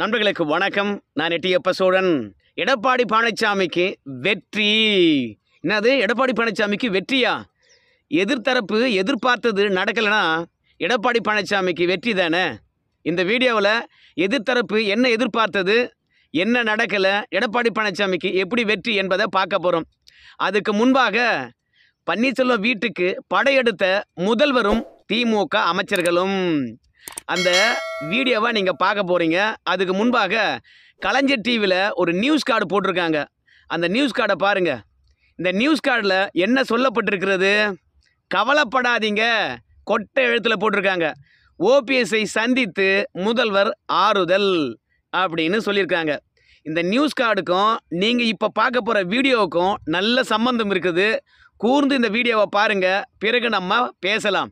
நண்பர்களுக்கு வணக்கம் நான் எட்டியப்ப சோழன் எடப்பாடி பழனிசாமிக்கு வெற்றி என்னது எடப்பாடி பழனிசாமிக்கு வெற்றியா எதிர்த்தரப்பு எதிர்பார்த்தது நடக்கலைன்னா எடப்பாடி பழனிசாமிக்கு வெற்றி தானே இந்த வீடியோவில் எதிர்த்தரப்பு என்ன எதிர்பார்த்தது என்ன நடக்கலை எடப்பாடி பழனிசாமிக்கு எப்படி வெற்றி என்பதை பார்க்க போகிறோம் அதுக்கு முன்பாக பன்னீர்செல்வம் வீட்டுக்கு படையெடுத்த முதல்வரும் திமுக அமைச்சர்களும் அந்த வீடியோவை நீங்கள் பார்க்க போகிறீங்க அதுக்கு முன்பாக கலைஞர் டிவியில் ஒரு நியூஸ் கார்டு போட்டிருக்காங்க அந்த நியூஸ் கார்டை பாருங்கள் இந்த நியூஸ் கார்டில் என்ன சொல்லப்பட்டிருக்கிறது கவலைப்படாதீங்க கொட்டை எழுத்தில் போட்டிருக்காங்க ஓபிஎஸ்ஐ சந்தித்து முதல்வர் ஆறுதல் அப்படின்னு சொல்லியிருக்காங்க இந்த நியூஸ் கார்டுக்கும் நீங்கள் இப்போ பார்க்க போகிற வீடியோவுக்கும் நல்ல சம்பந்தம் இருக்குது கூர்ந்து இந்த வீடியோவை பாருங்கள் பிறகு நம்ம பேசலாம்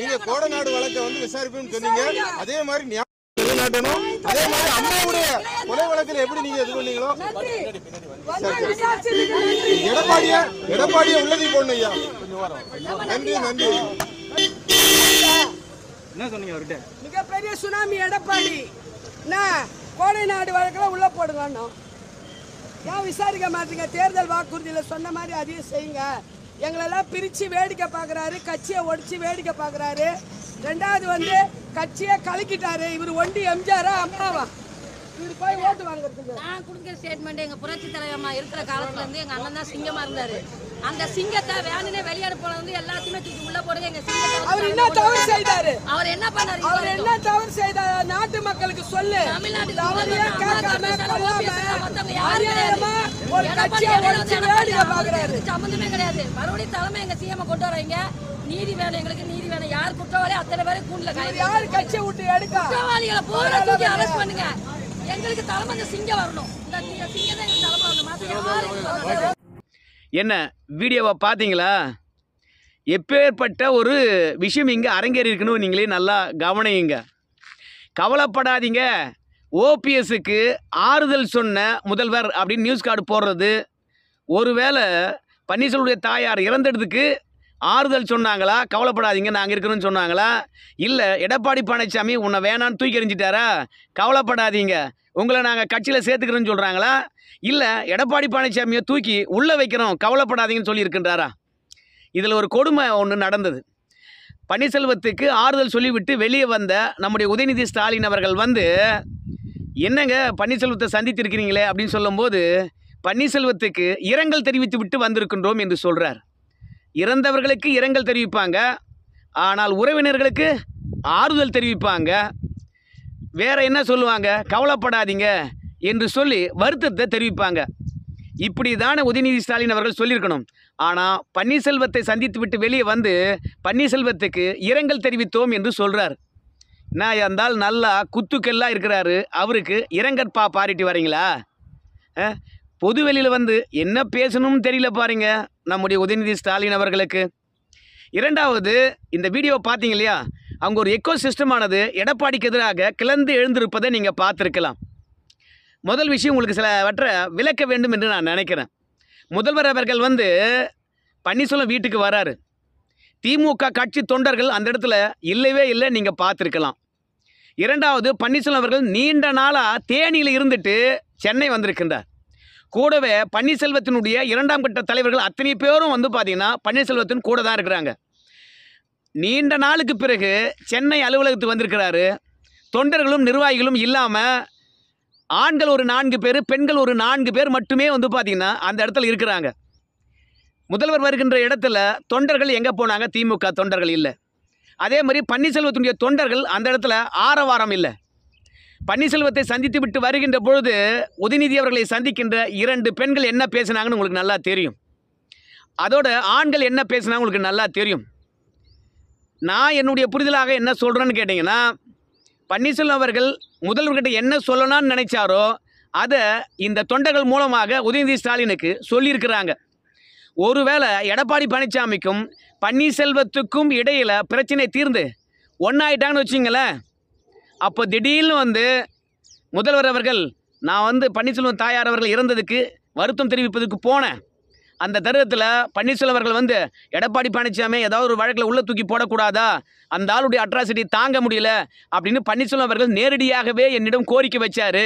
நீங்க கோடநாடு வழக்கை வந்து விசாரிப்புன்னு சொன்னீங்க அதே மாதிரி நிலைநாட்டணும் அதே மாதிரி அம்மாவுடைய கொலை வழக்கில் எப்படி நீங்க இது பண்ணீங்களோ எடப்பாடிய எடப்பாடிய உள்ளதி போடணும் ஐயா நன்றி நன்றி என்ன சொன்னீங்க அவர்கிட்ட மிகப்பெரிய சுனாமி எடப்பாடி நான் கோடை நாடு வழக்கில் உள்ள போடுங்கன்னு ஏன் விசாரிக்க மாட்டீங்க தேர்தல் வாக்குறுதியில் சொன்ன மாதிரி அதையும் செய்யுங்க எங்களெல்லாம் பிரித்து வேடிக்கை பார்க்குறாரு கட்சியை ஒடிச்சு வேடிக்கை பார்க்குறாரு ரெண்டாவது வந்து கட்சியை கலக்கிட்டாரு இவர் ஒண்டி எம்ஜிஆரா அம்மாவா நான் கொடுக்குற ஸ்டேட்மெண்ட் எங்க புரட்சி தலைவமா இருக்கிற காலத்துல இருந்து எங்க அண்ணன் தான் சிங்கமா இருந்தாரு அந்த சிங்கத்தை வேணுனே வெளியாடு போன வந்து எல்லாத்தையுமே தூக்கி உள்ள போடுங்க எங்க சிங்கத்தை அவர் என்ன தவறு செய்தாரு அவர் என்ன பண்ணாரு அவர் என்ன தவறு செய்தாரு நாட்டு மக்களுக்கு சொல்லு தமிழ்நாடு தவறு கேட்காம கொள்ளாம ஒரு கட்சியை ஒழிச்சு வேலையை பாக்குறாரு சம்பந்தமே கிடையாது மறுபடியும் தலைமை எங்க சிஎம் கொண்டு வரீங்க நீதி வேணும் எங்களுக்கு நீதி வேணும் யார் குற்றவாளி அத்தனை பேரும் கூண்டுல யார் கட்சியை விட்டு எடுக்க குற்றவாளிகளை போற தூக்கி அரெஸ்ட் பண்ணுங்க என்ன வீடியோவை பார்த்தீங்களா எப்பேற்பட்ட ஒரு விஷயம் இங்கே அரங்கேறி இருக்குன்னு நீங்களே நல்லா கவனியுங்க கவலைப்படாதீங்க ஓபிஎஸ்க்கு ஆறுதல் சொன்ன முதல்வர் அப்படின்னு நியூஸ் கார்டு போடுறது ஒருவேளை பன்னீர்செல்வனுடைய தாயார் இறந்ததுக்கு ஆறுதல் சொன்னாங்களா கவலைப்படாதீங்க நாங்கள் இருக்கணும்னு சொன்னாங்களா இல்லை எடப்பாடி பழனிசாமி உன்னை வேணான்னு தூக்கி எறிஞ்சிட்டாரா கவலைப்படாதீங்க உங்களை நாங்கள் கட்சியில் சேர்த்துக்கிறோன்னு சொல்கிறாங்களா இல்லை எடப்பாடி பழனிசாமியை தூக்கி உள்ளே வைக்கிறோம் கவலைப்படாதீங்கன்னு சொல்லியிருக்கின்றாரா இதில் ஒரு கொடுமை ஒன்று நடந்தது பன்னீர்செல்வத்துக்கு ஆறுதல் சொல்லிவிட்டு வெளியே வந்த நம்முடைய உதயநிதி ஸ்டாலின் அவர்கள் வந்து என்னங்க பன்னீர்செல்வத்தை சந்தித்திருக்கிறீங்களே அப்படின்னு சொல்லும்போது பன்னீர்செல்வத்துக்கு இரங்கல் தெரிவித்து விட்டு வந்திருக்கின்றோம் என்று சொல்கிறார் இறந்தவர்களுக்கு இரங்கல் தெரிவிப்பாங்க ஆனால் உறவினர்களுக்கு ஆறுதல் தெரிவிப்பாங்க வேறு என்ன சொல்லுவாங்க கவலைப்படாதீங்க என்று சொல்லி வருத்தத்தை தெரிவிப்பாங்க இப்படி தானே உதயநிதி ஸ்டாலின் அவர்கள் சொல்லியிருக்கணும் ஆனால் பன்னீர்செல்வத்தை சந்தித்து விட்டு வெளியே வந்து பன்னீர்செல்வத்துக்கு இரங்கல் தெரிவித்தோம் என்று சொல்கிறார் நான் இருந்தால் நல்லா குத்துக்கெல்லாம் இருக்கிறாரு அவருக்கு இரங்கற்பா பாரிட்டி வரீங்களா பொதுவெளியில் வந்து என்ன பேசணும்னு தெரியல பாருங்க நம்முடைய உதயநிதி ஸ்டாலின் அவர்களுக்கு இரண்டாவது இந்த வீடியோ பார்த்தீங்க இல்லையா அவங்க ஒரு எக்கோ சிஸ்டமானது எடப்பாடிக்கு எதிராக கிளந்து எழுந்திருப்பதை நீங்கள் பார்த்துருக்கலாம் முதல் விஷயம் உங்களுக்கு சில வற்றை விளக்க வேண்டும் என்று நான் நினைக்கிறேன் முதல்வர் அவர்கள் வந்து பன்னீர்செல்வம் வீட்டுக்கு வராரு திமுக கட்சி தொண்டர்கள் அந்த இடத்துல இல்லவே இல்லை நீங்கள் பார்த்துருக்கலாம் இரண்டாவது பன்னீர்செல்வம் அவர்கள் நீண்ட நாளாக தேனியில் இருந்துட்டு சென்னை வந்திருக்கின்றார் கூடவே பன்னீர்செல்வத்தினுடைய இரண்டாம் கட்ட தலைவர்கள் அத்தனை பேரும் வந்து பார்த்தீங்கன்னா பன்னீர்செல்வத்தின் கூட தான் இருக்கிறாங்க நீண்ட நாளுக்கு பிறகு சென்னை அலுவலகத்துக்கு வந்திருக்கிறாரு தொண்டர்களும் நிர்வாகிகளும் இல்லாமல் ஆண்கள் ஒரு நான்கு பேர் பெண்கள் ஒரு நான்கு பேர் மட்டுமே வந்து பார்த்திங்கன்னா அந்த இடத்துல இருக்கிறாங்க முதல்வர் வருகின்ற இடத்துல தொண்டர்கள் எங்கே போனாங்க திமுக தொண்டர்கள் இல்லை அதே மாதிரி பன்னீர்செல்வத்தினுடைய தொண்டர்கள் அந்த இடத்துல ஆரவாரம் இல்லை பன்னீர்செல்வத்தை சந்தித்து விட்டு வருகின்ற பொழுது உதயநிதி அவர்களை சந்திக்கின்ற இரண்டு பெண்கள் என்ன பேசினாங்கன்னு உங்களுக்கு நல்லா தெரியும் அதோட ஆண்கள் என்ன பேசினாங்க உங்களுக்கு நல்லா தெரியும் நான் என்னுடைய புரிதலாக என்ன சொல்கிறேன்னு கேட்டிங்கன்னா பன்னீர்செல்வம் அவர்கள் முதல்வர்கிட்ட என்ன சொல்லணும்னு நினைச்சாரோ அதை இந்த தொண்டர்கள் மூலமாக உதயநிதி ஸ்டாலினுக்கு சொல்லியிருக்கிறாங்க ஒருவேளை எடப்பாடி பழனிசாமிக்கும் பன்னீர்செல்வத்துக்கும் இடையில் பிரச்சனை தீர்ந்து ஒன்றாயிட்டாங்கன்னு வச்சிங்களேன் அப்போ திடீர்னு வந்து முதல்வர் அவர்கள் நான் வந்து பன்னீர்செல்வம் தாயார் அவர்கள் இறந்ததுக்கு வருத்தம் தெரிவிப்பதற்கு போனேன் அந்த தருணத்தில் பன்னீர்செல்வம் அவர்கள் வந்து எடப்பாடி பழனிசாமி ஏதாவது ஒரு வழக்கில் உள்ளே தூக்கி போடக்கூடாதா அந்த ஆளுடைய அட்ராசிட்டி தாங்க முடியல அப்படின்னு பன்னீர்செல்வம் அவர்கள் நேரடியாகவே என்னிடம் கோரிக்கை வச்சார்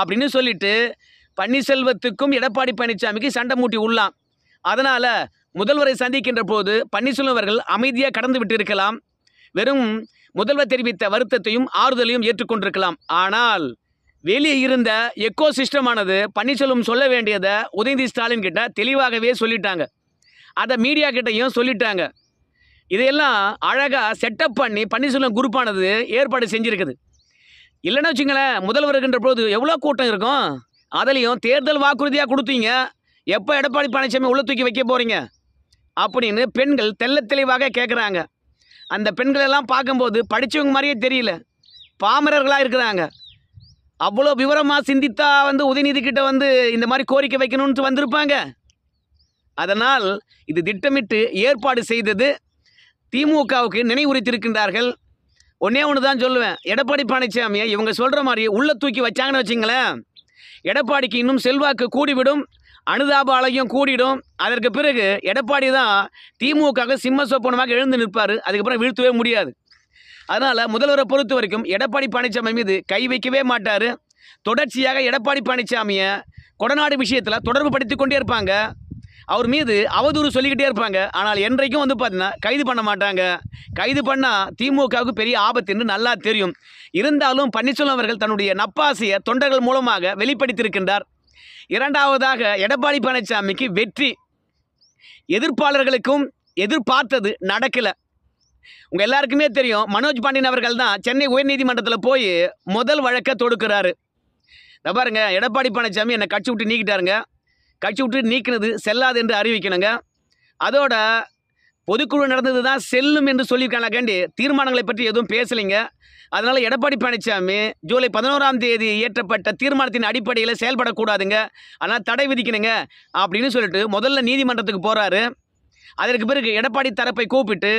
அப்படின்னு சொல்லிட்டு பன்னீர்செல்வத்துக்கும் எடப்பாடி பழனிசாமிக்கு சண்டை மூட்டி உள்ளாம் அதனால் முதல்வரை சந்திக்கின்ற போது பன்னீர்செல்வம் அவர்கள் அமைதியாக கடந்து விட்டு இருக்கலாம் வெறும் முதல்வர் தெரிவித்த வருத்தத்தையும் ஆறுதலையும் ஏற்றுக்கொண்டிருக்கலாம் ஆனால் வெளியே இருந்த எக்கோ சிஸ்டமானது பன்னீர்செல்வம் சொல்ல வேண்டியதை உதயநிதி ஸ்டாலின் கிட்ட தெளிவாகவே சொல்லிட்டாங்க அதை மீடியா கிட்டையும் சொல்லிட்டாங்க இதையெல்லாம் அழகாக செட்டப் பண்ணி பன்னீர்செல்வம் குரூப்பானது ஏற்பாடு செஞ்சுருக்குது இல்லைன்னு வச்சுங்களேன் முதல்வர் இருக்கின்ற போது எவ்வளோ கூட்டம் இருக்கும் அதுலேயும் தேர்தல் வாக்குறுதியாக கொடுத்தீங்க எப்போ எடப்பாடி பழனிசாமி உள்ள தூக்கி வைக்க போகிறீங்க அப்படின்னு பெண்கள் தெல்ல தெளிவாக கேட்குறாங்க அந்த பெண்களெல்லாம் பார்க்கும்போது படித்தவங்க மாதிரியே தெரியல பாமரர்களாக இருக்கிறாங்க அவ்வளோ விவரமாக சிந்தித்தா வந்து உதயநிதி கிட்ட வந்து இந்த மாதிரி கோரிக்கை வைக்கணும்னு வந்திருப்பாங்க அதனால் இது திட்டமிட்டு ஏற்பாடு செய்தது திமுகவுக்கு நினைவுறுத்திருக்கின்றார்கள் ஒன்றே ஒன்று தான் சொல்லுவேன் எடப்பாடி பழனிசாமியை இவங்க சொல்கிற மாதிரி உள்ளே தூக்கி வச்சாங்கன்னு வச்சிங்களேன் எடப்பாடிக்கு இன்னும் செல்வாக்கு கூடிவிடும் அனுதாப ஆலயம் கூடிடும் அதற்கு பிறகு எடப்பாடி தான் திமுகவுக்கு சிம்ம சொப்பனமாக எழுந்து நிற்பார் அதுக்கப்புறம் வீழ்த்தவே முடியாது அதனால் முதல்வரை பொறுத்த வரைக்கும் எடப்பாடி பழனிசாமி மீது கை வைக்கவே மாட்டார் தொடர்ச்சியாக எடப்பாடி பழனிசாமியை கொடநாடு விஷயத்தில் தொடர்பு படுத்தி கொண்டே இருப்பாங்க அவர் மீது அவதூறு சொல்லிக்கிட்டே இருப்பாங்க ஆனால் என்றைக்கும் வந்து பார்த்தீங்கன்னா கைது பண்ண மாட்டாங்க கைது பண்ணால் திமுகவுக்கு பெரிய ஆபத்து என்று நல்லா தெரியும் இருந்தாலும் பன்னீர்செல்வம் அவர்கள் தன்னுடைய நப்பாசையை தொண்டர்கள் மூலமாக வெளிப்படுத்தியிருக்கின்றார் இரண்டாவதாக எடப்பாடி பழனிசாமிக்கு வெற்றி எதிர்ப்பாளர்களுக்கும் எதிர்பார்த்தது நடக்கலை உங்கள் எல்லாருக்குமே தெரியும் மனோஜ் பாண்டியன் அவர்கள் தான் சென்னை உயர்நீதிமன்றத்தில் போய் முதல் வழக்கை தொடுக்கிறாரு இந்த பாருங்க எடப்பாடி பழனிசாமி என்னை கட்சி விட்டு நீக்கிட்டாருங்க கட்சி விட்டு நீக்கினது செல்லாது என்று அறிவிக்கணுங்க அதோட பொதுக்குழு நடந்தது தான் செல்லும் என்று சொல்லியிருக்காங்களாக்காண்டி தீர்மானங்களை பற்றி எதுவும் பேசலைங்க அதனால் எடப்பாடி பழனிசாமி ஜூலை பதினோராம் தேதி இயற்றப்பட்ட தீர்மானத்தின் அடிப்படையில் செயல்படக்கூடாதுங்க ஆனால் தடை விதிக்கணுங்க அப்படின்னு சொல்லிட்டு முதல்ல நீதிமன்றத்துக்கு போகிறாரு அதற்கு பிறகு எடப்பாடி தரப்பை கூப்பிட்டு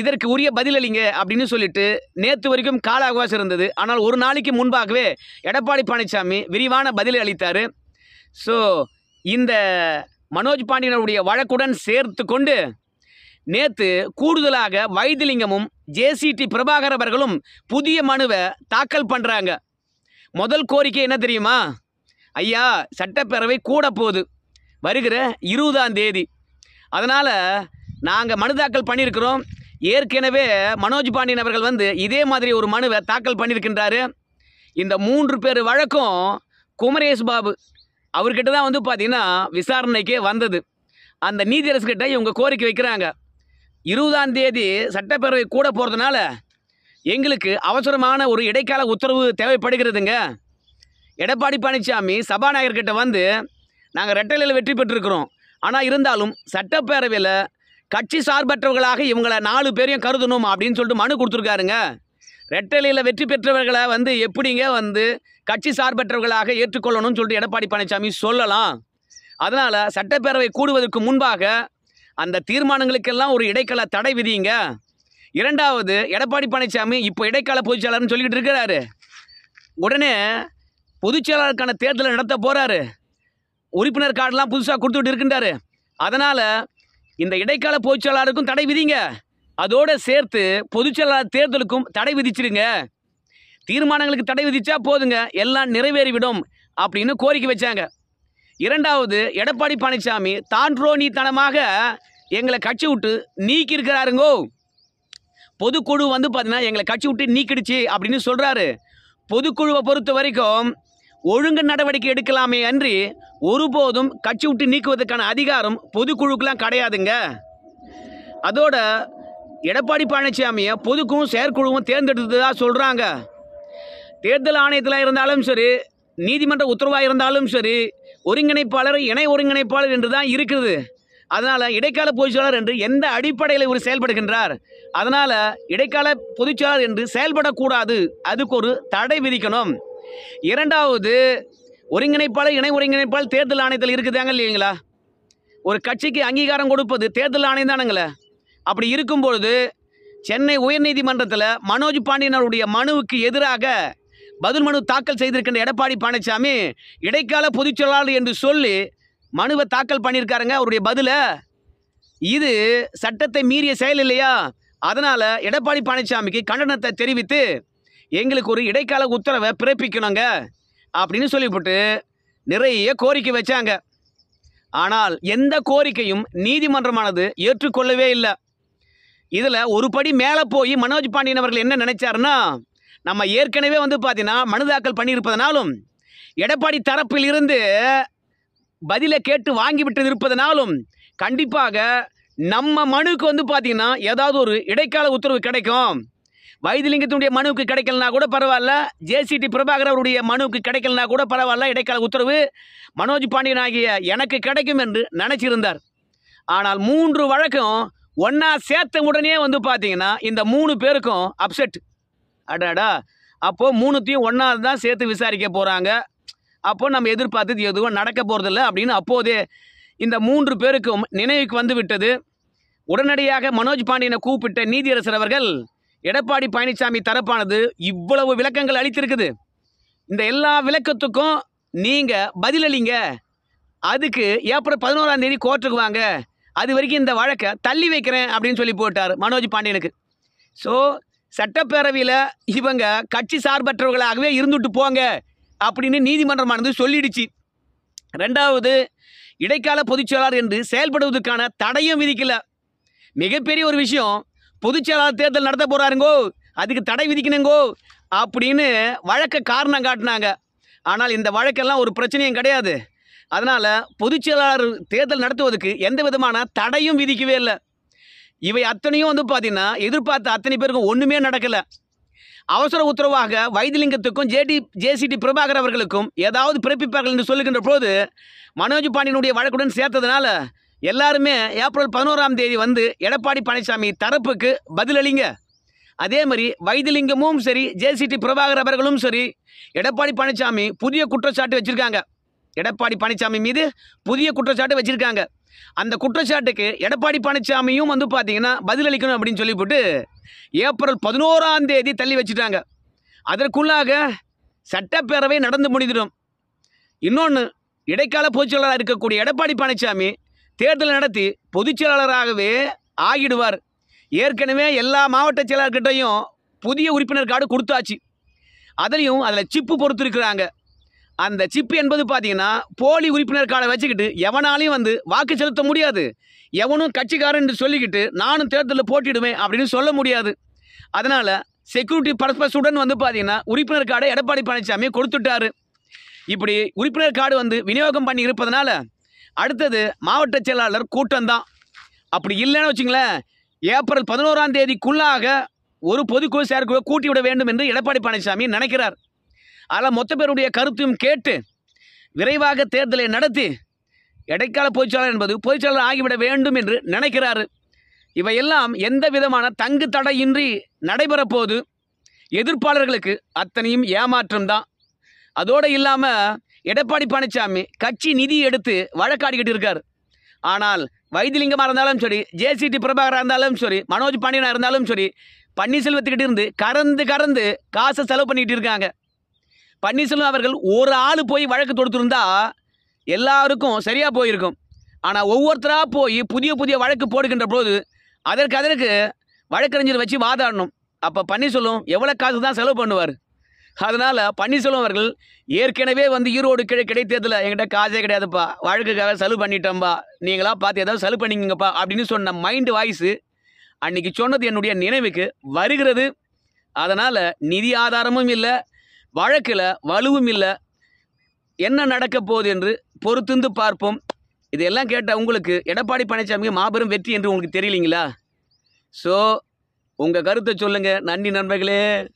இதற்கு உரிய பதிலளிங்க அப்படின்னு சொல்லிட்டு நேற்று வரைக்கும் கால அவகாசம் இருந்தது ஆனால் ஒரு நாளைக்கு முன்பாகவே எடப்பாடி பழனிசாமி விரிவான பதிலை அளித்தார் ஸோ இந்த மனோஜ் பாண்டியனுடைய வழக்குடன் சேர்த்து கொண்டு நேற்று கூடுதலாக வைத்திலிங்கமும் ஜேசிடி பிரபாகர் அவர்களும் புதிய மனுவை தாக்கல் பண்ணுறாங்க முதல் கோரிக்கை என்ன தெரியுமா ஐயா சட்டப்பேரவை கூட போகுது வருகிற இருபதாம் தேதி அதனால் நாங்கள் மனு தாக்கல் பண்ணியிருக்கிறோம் ஏற்கனவே மனோஜ் பாண்டியன் அவர்கள் வந்து இதே மாதிரி ஒரு மனுவை தாக்கல் பண்ணியிருக்கின்றாரு இந்த மூன்று பேர் வழக்கும் குமரேஷ் பாபு அவர்கிட்ட தான் வந்து பார்த்திங்கன்னா விசாரணைக்கே வந்தது அந்த நீதியரசுக்கிட்ட இவங்க கோரிக்கை வைக்கிறாங்க இருபதாம் தேதி சட்டப்பேரவை கூட போகிறதுனால எங்களுக்கு அவசரமான ஒரு இடைக்கால உத்தரவு தேவைப்படுகிறதுங்க எடப்பாடி பழனிசாமி சபாநாயகர்கிட்ட வந்து நாங்கள் ரெட்டலையில் வெற்றி பெற்றிருக்கிறோம் ஆனால் இருந்தாலும் சட்டப்பேரவையில் கட்சி சார்பற்றவர்களாக இவங்களை நாலு பேரையும் கருதணும் அப்படின்னு சொல்லிட்டு மனு கொடுத்துருக்காருங்க ரெட்டலையில் வெற்றி பெற்றவர்களை வந்து எப்படிங்க வந்து கட்சி சார்பற்றவர்களாக ஏற்றுக்கொள்ளணும்னு சொல்லிட்டு எடப்பாடி பழனிசாமி சொல்லலாம் அதனால் சட்டப்பேரவை கூடுவதற்கு முன்பாக அந்த தீர்மானங்களுக்கெல்லாம் ஒரு இடைக்கால தடை விதிங்க இரண்டாவது எடப்பாடி பழனிசாமி இப்போ இடைக்கால பொதுச்செயலாளர்னு சொல்லிக்கிட்டு இருக்கிறாரு உடனே பொதுச்செயலாளருக்கான தேர்தலை நடத்த போகிறாரு உறுப்பினர் கார்டெலாம் புதுசாக கொடுத்துட்டு இருக்கின்றாரு அதனால் இந்த இடைக்கால பொதுச்செயலாளருக்கும் தடை விதிங்க அதோடு சேர்த்து பொதுச்செயலாளர் தேர்தலுக்கும் தடை விதிச்சிருங்க தீர்மானங்களுக்கு தடை விதித்தா போதுங்க எல்லாம் நிறைவேறிவிடும் அப்படின்னு கோரிக்கை வச்சாங்க இரண்டாவது எடப்பாடி பழனிசாமி தான்றோனித்தனமாக எங்களை கட்சி விட்டு நீக்கியிருக்கிறாருங்கோ பொதுக்குழு வந்து பார்த்தீங்கன்னா எங்களை கட்சி விட்டு நீக்கிடுச்சு அப்படின்னு சொல்கிறாரு பொதுக்குழுவை பொறுத்த வரைக்கும் ஒழுங்கு நடவடிக்கை எடுக்கலாமே அன்றி ஒருபோதும் கட்சி விட்டு நீக்குவதற்கான அதிகாரம் பொதுக்குழுக்கெலாம் கிடையாதுங்க அதோட எடப்பாடி பழனிசாமியை பொதுக்குழுவும் செயற்குழுவும் தான் சொல்கிறாங்க தேர்தல் ஆணையத்தில் இருந்தாலும் சரி நீதிமன்ற உத்தரவாக இருந்தாலும் சரி ஒருங்கிணைப்பாளர் இணை ஒருங்கிணைப்பாளர் என்று தான் இருக்கிறது அதனால் இடைக்கால பொதுச்செயலாளர் என்று எந்த அடிப்படையில் இவர் செயல்படுகின்றார் அதனால் இடைக்கால பொதுச்செயலாளர் என்று செயல்படக்கூடாது அதுக்கு ஒரு தடை விதிக்கணும் இரண்டாவது ஒருங்கிணைப்பாளர் இணை ஒருங்கிணைப்பாளர் தேர்தல் ஆணையத்தில் இருக்குதாங்க இல்லைங்களா ஒரு கட்சிக்கு அங்கீகாரம் கொடுப்பது தேர்தல் ஆணையம் தானுங்களே அப்படி இருக்கும்பொழுது சென்னை உயர்நீதிமன்றத்தில் மனோஜ் பாண்டியனருடைய மனுவுக்கு எதிராக பதில் மனு தாக்கல் செய்திருக்கின்ற எடப்பாடி பழனிசாமி இடைக்கால பொதுச் செயலாளர் என்று சொல்லி மனுவை தாக்கல் பண்ணியிருக்காருங்க அவருடைய பதிலை இது சட்டத்தை மீறிய செயல் இல்லையா அதனால் எடப்பாடி பழனிசாமிக்கு கண்டனத்தை தெரிவித்து எங்களுக்கு ஒரு இடைக்கால உத்தரவை பிறப்பிக்கணுங்க அப்படின்னு சொல்லிவிட்டு நிறைய கோரிக்கை வச்சாங்க ஆனால் எந்த கோரிக்கையும் நீதிமன்றமானது ஏற்றுக்கொள்ளவே இல்லை இதில் ஒரு படி மேலே போய் மனோஜ் பாண்டியன் அவர்கள் என்ன நினைச்சாருன்னா நம்ம ஏற்கனவே வந்து பார்த்தீங்கன்னா மனு தாக்கல் பண்ணியிருப்பதனாலும் எடப்பாடி தரப்பில் இருந்து பதிலை கேட்டு வாங்கிவிட்டு இருப்பதனாலும் கண்டிப்பாக நம்ம மனுவுக்கு வந்து பார்த்திங்கன்னா ஏதாவது ஒரு இடைக்கால உத்தரவு கிடைக்கும் வைத்திலிங்கத்தினுடைய மனுவுக்கு கிடைக்கலனா கூட பரவாயில்ல ஜேசிடி பிரபாகர் அவருடைய மனுவுக்கு கிடைக்கலனா கூட பரவாயில்ல இடைக்கால உத்தரவு மனோஜ் பாண்டியன் ஆகிய எனக்கு கிடைக்கும் என்று நினச்சிருந்தார் ஆனால் மூன்று வழக்கம் ஒன்றா சேர்த்த உடனே வந்து பார்த்தீங்கன்னா இந்த மூணு பேருக்கும் அப்செட் அடாடா அப்போது மூணுத்தையும் ஒன்றாவது தான் சேர்த்து விசாரிக்க போகிறாங்க அப்போ நம்ம எதிர்பார்த்தது எதுவும் நடக்க போகிறதில்ல அப்படின்னு அப்போதே இந்த மூன்று பேருக்கும் நினைவுக்கு வந்து விட்டது உடனடியாக மனோஜ் பாண்டியனை கூப்பிட்ட நீதியரசர் அவர்கள் எடப்பாடி பழனிசாமி தரப்பானது இவ்வளவு விளக்கங்கள் அளித்திருக்குது இந்த எல்லா விளக்கத்துக்கும் நீங்கள் பதிலளிங்க அதுக்கு ஏப்ரல் பதினோராம் தேதி கோர்ட்டுக்கு வாங்க அது வரைக்கும் இந்த வழக்கை தள்ளி வைக்கிறேன் அப்படின்னு சொல்லி போட்டார் மனோஜ் பாண்டியனுக்கு ஸோ சட்டப்பேரவையில் இவங்க கட்சி சார்பற்றவர்களாகவே இருந்துட்டு போங்க அப்படின்னு நீதிமன்றமானது சொல்லிடுச்சு ரெண்டாவது இடைக்கால பொதுச்செயலாளர் என்று செயல்படுவதற்கான தடையும் விதிக்கல மிகப்பெரிய ஒரு விஷயம் பொதுச்செயலாளர் தேர்தல் நடத்த போகிறாருங்கோ அதுக்கு தடை விதிக்கணுங்கோ அப்படின்னு வழக்க காரணம் காட்டினாங்க ஆனால் இந்த வழக்கெல்லாம் ஒரு பிரச்சனையும் கிடையாது அதனால் பொதுச்செயலாளர் தேர்தல் நடத்துவதற்கு எந்த விதமான தடையும் விதிக்கவே இல்லை இவை அத்தனையும் வந்து பார்த்தீங்கன்னா எதிர்பார்த்த அத்தனை பேருக்கும் ஒன்றுமே நடக்கலை அவசர உத்தரவாக வைத்திலிங்கத்துக்கும் ஜேடி ஜேசிடி பிரபாகர் அவர்களுக்கும் ஏதாவது பிறப்பிப்பார்கள் என்று சொல்லுகின்ற போது மனோஜ் பாண்டியனுடைய வழக்குடன் சேர்த்ததுனால எல்லாருமே ஏப்ரல் பதினோராம் தேதி வந்து எடப்பாடி பழனிசாமி தரப்புக்கு பதிலளிங்க அதே மாதிரி வைத்திலிங்கமும் சரி ஜேசிடி பிரபாகர் அவர்களும் சரி எடப்பாடி பழனிசாமி புதிய குற்றச்சாட்டு வச்சுருக்காங்க எடப்பாடி பழனிசாமி மீது புதிய குற்றச்சாட்டு வச்சுருக்காங்க அந்த குற்றச்சாட்டுக்கு எடப்பாடி பழனிசாமியும் வந்து பார்த்தீங்கன்னா பதிலளிக்கணும் அப்படின்னு சொல்லிவிட்டு ஏப்ரல் பதினோராம் தேதி தள்ளி வச்சுட்டாங்க அதற்குள்ளாக சட்டப்பேரவை நடந்து முடிந்துடும் இன்னொன்று இடைக்கால செயலாளராக இருக்கக்கூடிய எடப்பாடி பழனிசாமி தேர்தல் நடத்தி பொதுச்செயலாளராகவே ஆகிடுவார் ஏற்கனவே எல்லா மாவட்ட செயலாளர்கிட்டையும் புதிய உறுப்பினர் கார்டு கொடுத்தாச்சு அதுலேயும் அதில் சிப்பு பொறுத்துருக்குறாங்க அந்த சிப் என்பது பார்த்தீங்கன்னா போலி உறுப்பினர் கார்டை வச்சுக்கிட்டு எவனாலையும் வந்து வாக்கு செலுத்த முடியாது எவனும் கட்சிக்காரன் சொல்லிக்கிட்டு நானும் தேர்தலில் போட்டிடுவேன் அப்படின்னு சொல்ல முடியாது அதனால் செக்யூரிட்டி பர்பஸுடன் வந்து பார்த்தீங்கன்னா உறுப்பினர் கார்டை எடப்பாடி பழனிசாமி கொடுத்துட்டாரு இப்படி உறுப்பினர் கார்டு வந்து விநியோகம் பண்ணி இருப்பதனால அடுத்தது மாவட்ட செயலாளர் கூட்டம் தான் அப்படி இல்லைன்னு வச்சுங்களேன் ஏப்ரல் பதினோராம் தேதிக்குள்ளாக ஒரு பொதுக்குழு சேர்க்கு கூட்டி விட வேண்டும் என்று எடப்பாடி பழனிசாமி நினைக்கிறார் ஆனால் மொத்த பேருடைய கருத்தையும் கேட்டு விரைவாக தேர்தலை நடத்தி இடைக்கால பொதுச்சாளர் என்பது பொதுச்சாளர் ஆகிவிட வேண்டும் என்று நினைக்கிறார் இவையெல்லாம் எந்த விதமான தங்கு தடையின்றி நடைபெறப்போது எதிர்ப்பாளர்களுக்கு அத்தனையும் ஏமாற்றம் தான் அதோடு இல்லாமல் எடப்பாடி பழனிசாமி கட்சி நிதி எடுத்து வழக்காடிக்கிட்டு இருக்கார் ஆனால் வைத்திலிங்கமாக இருந்தாலும் சரி ஜேசிடி பிரபாகராக இருந்தாலும் சரி மனோஜ் பாண்டியனாக இருந்தாலும் சரி பன்னீர்செல்வத்துக்கிட்ட இருந்து கறந்து கறந்து காசை செலவு பண்ணிக்கிட்டு இருக்காங்க பன்னீர்செல்வம் அவர்கள் ஒரு ஆள் போய் வழக்கு தொடுத்திருந்தா எல்லாருக்கும் சரியாக போயிருக்கும் ஆனால் ஒவ்வொருத்தராக போய் புதிய புதிய வழக்கு போடுகின்ற போது அதற்கு அதற்கு வழக்கறிஞர் வச்சு வாதாடணும் அப்போ பன்னீர்செல்வம் எவ்வளோ காசு தான் செலவு பண்ணுவார் அதனால் பன்னீர்செல்வம் அவர்கள் ஏற்கனவே வந்து ஈரோடு கிடை கிடைத்ததில் எங்கிட்ட காசே கிடையாதுப்பா வழக்குக்காக செலவு பண்ணிட்டோம்ப்பா நீங்களாம் பார்த்து ஏதாவது செலவு பண்ணிக்கிங்கப்பா அப்படின்னு சொன்ன மைண்டு வாய்ஸ் அன்றைக்கி சொன்னது என்னுடைய நினைவுக்கு வருகிறது அதனால் நிதி ஆதாரமும் இல்லை வழக்கில் வலுவும் இல்லை என்ன நடக்க போகுது என்று பொறுத்திருந்து பார்ப்போம் இதெல்லாம் கேட்ட உங்களுக்கு எடப்பாடி பழனிசாமிக்கு மாபெரும் வெற்றி என்று உங்களுக்கு தெரியலீங்களா ஸோ உங்கள் கருத்தை சொல்லுங்கள் நன்றி நண்பர்களே